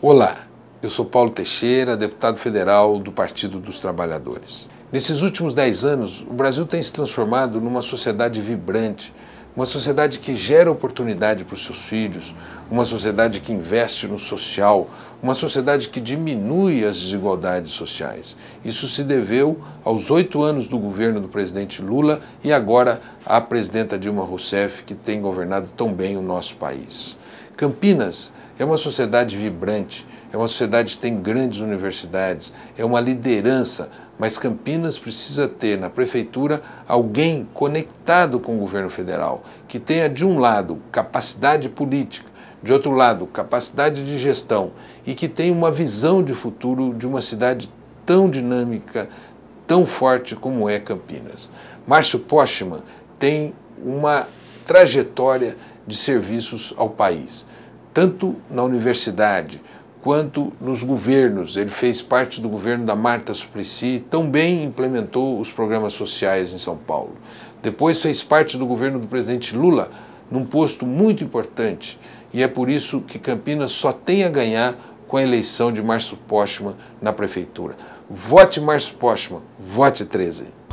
Olá, eu sou Paulo Teixeira, deputado federal do Partido dos Trabalhadores. Nesses últimos dez anos, o Brasil tem se transformado numa sociedade vibrante, uma sociedade que gera oportunidade para os seus filhos, uma sociedade que investe no social, uma sociedade que diminui as desigualdades sociais. Isso se deveu aos oito anos do governo do presidente Lula e agora à presidenta Dilma Rousseff, que tem governado tão bem o nosso país. Campinas é uma sociedade vibrante, é uma sociedade que tem grandes universidades, é uma liderança, mas Campinas precisa ter na prefeitura alguém conectado com o governo federal, que tenha de um lado capacidade política, de outro lado capacidade de gestão e que tenha uma visão de futuro de uma cidade tão dinâmica, tão forte como é Campinas. Márcio Postman tem uma trajetória de serviços ao país tanto na universidade quanto nos governos. Ele fez parte do governo da Marta Suplicy, também implementou os programas sociais em São Paulo. Depois fez parte do governo do presidente Lula, num posto muito importante, e é por isso que Campinas só tem a ganhar com a eleição de Márcio Postman na prefeitura. Vote Márcio Postman, vote 13.